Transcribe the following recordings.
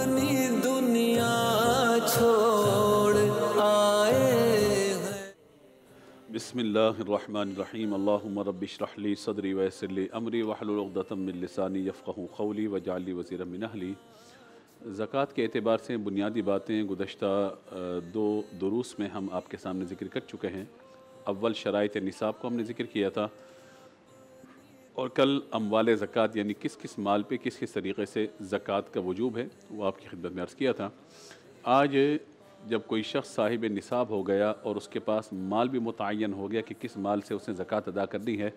अपनी दुनिया छोड़ आए बिसमीम अल्लाबरहली सदरी वसली अमरी वहलतमिलसानी यफ़ाहू खौली वजाली वज़ी मिनहली के अतबार से बुनियादी बातें गुज्त दो दुरूस में हम आपके सामने ज़िक्र कर चुके हैं अव्वल शरात निसाब को हमने ज़िक्र किया था और कल अमवाल ज़क़़त यानी किस किस माल पे किस किस तरीके से ज़क़़त का वजूब है वो आपकी खिदमत में अर्ज़ किया था आज जब कोई शख्स साहिब निसाब हो गया और उसके पास माल भी मुतन हो गया कि किस माल से उसने ज़क़़त अदा करनी है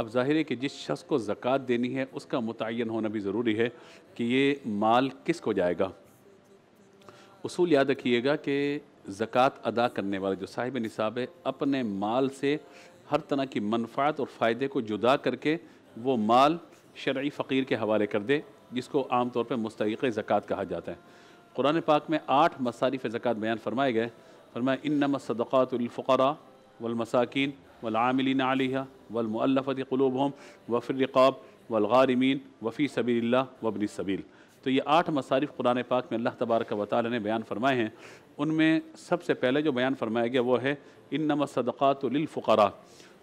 अब ज़ाहिर है कि जिस शख्स को ज़क़़त देनी है उसका मुतन होना भी ज़रूरी है कि ये माल किस को जाएगा असूल याद रखिएगा कि ज़क़़त अदा करने वाला जो साहिब निसाब है अपने माल से हर तरह की मनफात और फ़ायदे को जुदा करके वो माल शर्य फ़कीर के हवाले कर दे जिसको आम तौर पर मुस्तक ज़क़़त कहा जाता है कुरान पाक में आठ मसारिफ ज़क़़त बयान फरमाए गए फरमाए इन नमसदातफ़रा वलमसाकिन वलामिलीन आलिया वलमफ़त क़लूब हम वफ़िरक़ाब वलगारमीन वफ़ी सबील वबन सबील तो ये आठ मसारिफ कुरान पाक में अल्लाह तबारक व ने बयान फरमाए हैं उनमें सबसे पहले जो बयान फरमाया गया वो है इन नमसदातफ़रा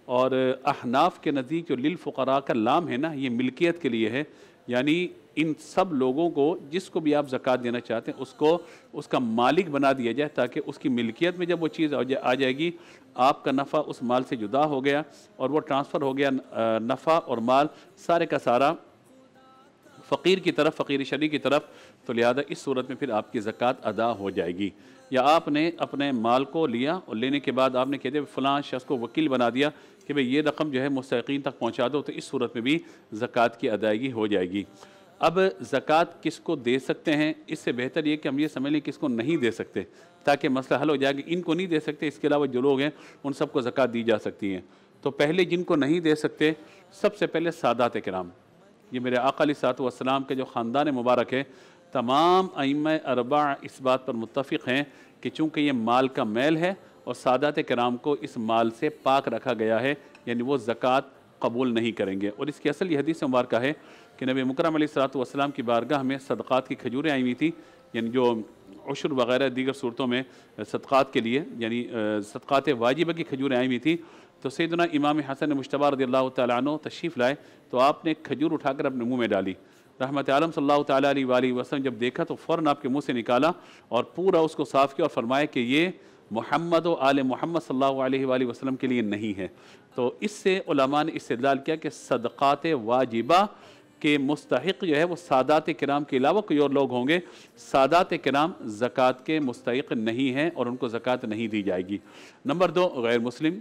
और अहनाफ के नज़दीक जो लिलफ़रा का लाम है ना ये मिल्कियत के लिए है यानी इन सब लोगों को जिसको भी आप ज़क़़त देना चाहते हैं उसको उसका मालिक बना दिया जाए ताकि उसकी मिल्कियत में जब वो चीज़ आ जाएगी आपका नफ़ा उस माल से जुदा हो गया और वो ट्रांसफ़र हो गया नफ़ा और माल सारे का सारा फ़कीर की तरफ फ़कीर शरी की तरफ तो लिहाजा इस सूरत में फिर आपकी ज़क़़त अदा हो जाएगी या आपने अपने माल को लिया और लेने के बाद आपने कहते फ़लाँ शख्स को वकील बना दिया कि भाई ये रकम जो है मुस्किन तक पहुँचा दो तो इस सूरत में भी ज़क़़त की अदायगी हो जाएगी अब ज़क़़त किसको दे सकते हैं इससे बेहतर ये कि हम ये समझ लें को नहीं दे सकते ताकि मसला हल हो जाएगा इनको नहीं दे सकते इसके अलावा जो लोग हैं उन सबको ज़क़़त दी जा सकती हैं तो पहले जिनको नहीं दे सकते सबसे पहले सादात कराम ये मेरे अकली सातवाम के जो ख़ानदान मुबारक है तमाम आईम अरबा इस बात पर मुतफ़ हैं कि चूँकि ये माल का मैल है और सादात कराम को इस माल से पाक रखा गया है यानी वो ज़क़़त कबूल नहीं करेंगे और इसकी असल यह हदीस मुबारक है कि नबी मुकरम सलातम की बारगाह में सदक़ात की खजूरें आई हुई थी यानी जो अशर वगैरह दीगर सूरतों में सदक़ात के लिए यानी सदक़ात वाजिब की खजूरें आई हुई थी तो सैदना इमाम हसन मुशतबा रदी अल्लाह तु तशीफ़ लाए तो आपने खजूर उठाकर अपने मुँह में डाली रहमत आलम सल्ला तली वसम जब देखा तो फ़ौर आपके मुँह से निकाला और पूरा उसको साफ़ किया और फरमाया कि ये मोहम्मद आल मोहम्मद सल्ला वसलम के लिए नहीं है तो इससे ने इस्तेदाल किया कि सदक़ात वाजिबा के मुस्तक जो है वो सादात कराम के अलावा कोई और लोग होंगे सादात कराम ज़क़़त के मुस्तक नहीं हैं और उनको ज़क़़त नहीं दी जाएगी नंबर दो गैर मुस्लिम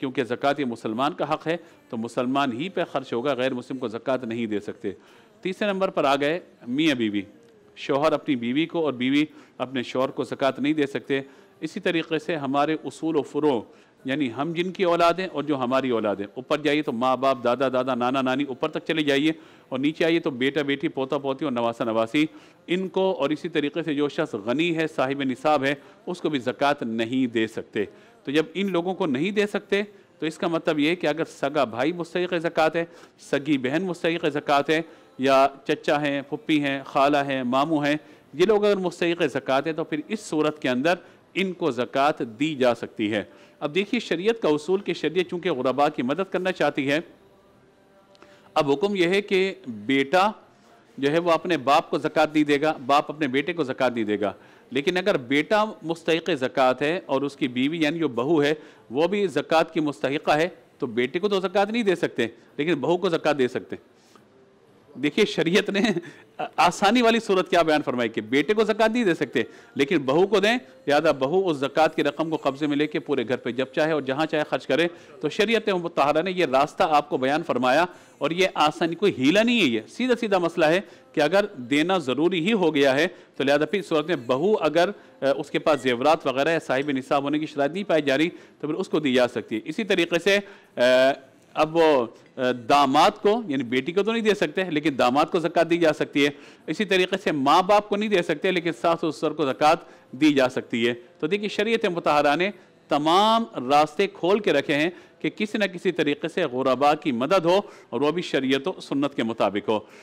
क्योंकि ज़क़़त ये मुसलमान का हक़ है तो मुसलमान ही पे खर्च होगा गैर मुस्लिम को ज़क़़त नहीं दे सकते तीसरे नंबर पर आ गए मियाँ बीवी शोहर अपनी बीवी को और बीवी अपने शोहर को ज़क़़त नहीं दे सकते इसी तरीके से हमारे असूल व फ़्रो यानी हम जिनकी औलाद हैं और जो हमारी औलाद है ऊपर जाइए तो माँ बाप दादा दादा नाना नानी ऊपर तक चले जाइए और नीचे आइए तो बेटा बेटी पोता पोती और नवासा नवासी इनको और इसी तरीके से जो शख्स गनी है साहिब निसाब है उसको भी ज़क़़त नहीं दे सकते तो जब इन लोगों को नहीं दे सकते तो इसका मतलब ये है कि अगर सगा भाई मुस्तक ज़क़़त है सगी बहन मुस्तक ज़क़़त है या चचा हैं पुप्पी हैं खाला हैं मामू हैं ये लोग अगर मुस्तक ज़क़़त है तो फिर इस सूरत के अंदर इनको ज़क़़त दी जा सकती है अब देखिए शरीयत का उसूल कि शरीयत चूँकि गुरबा की मदद करना चाहती है अब हुक्म यह है कि बेटा जो है वो अपने बाप को ज़क़़त दी देगा बाप अपने बेटे को ज़क़़त दी देगा लेकिन अगर बेटा मुस्तक ज़क़़त है और उसकी बीवी यानी जो बहू है वो भी ज़क़़त की मुस्तक है तो बेटे को तो ज़क़़त नहीं दे सकते लेकिन बहू को ज़क़़त दे सकते हैं देखिए शरीयत ने आसानी वाली सूरत क्या बयान फरमाई कि बेटे को जक़ात नहीं दे सकते लेकिन बहू को दें लिहाजा बहू उस जक़ात की रकम को कब्ज़े में लेके पूरे घर पे जब चाहे और जहाँ चाहे खर्च करे तो शरीयत मतहारा ने यह रास्ता आपको बयान फरमाया और ये आसानी कोई हीला नहीं है ये सीधा सीधा मसला है कि अगर देना ज़रूरी ही हो गया है तो लिहाजा फिर सूरत में बहू अगर उसके पास जेवरात वगैरह साहिब निसाब होने की शरात नहीं पाई जा रही तो फिर उसको दी जा सकती है इसी तरीके से अब वो दामाद को यानी बेटी को तो नहीं दे सकते लेकिन दामाद को जक़ात दी जा सकती है इसी तरीके से माँ बाप को नहीं दे सकते लेकिन सास और को जक़ात दी जा सकती है तो देखिए शरीयत मतहरा ने तमाम रास्ते खोल के रखे हैं कि किसी न किसी तरीके से गुरबा की मदद हो और वह भी शरीयत सुन्नत के मुताबिक हो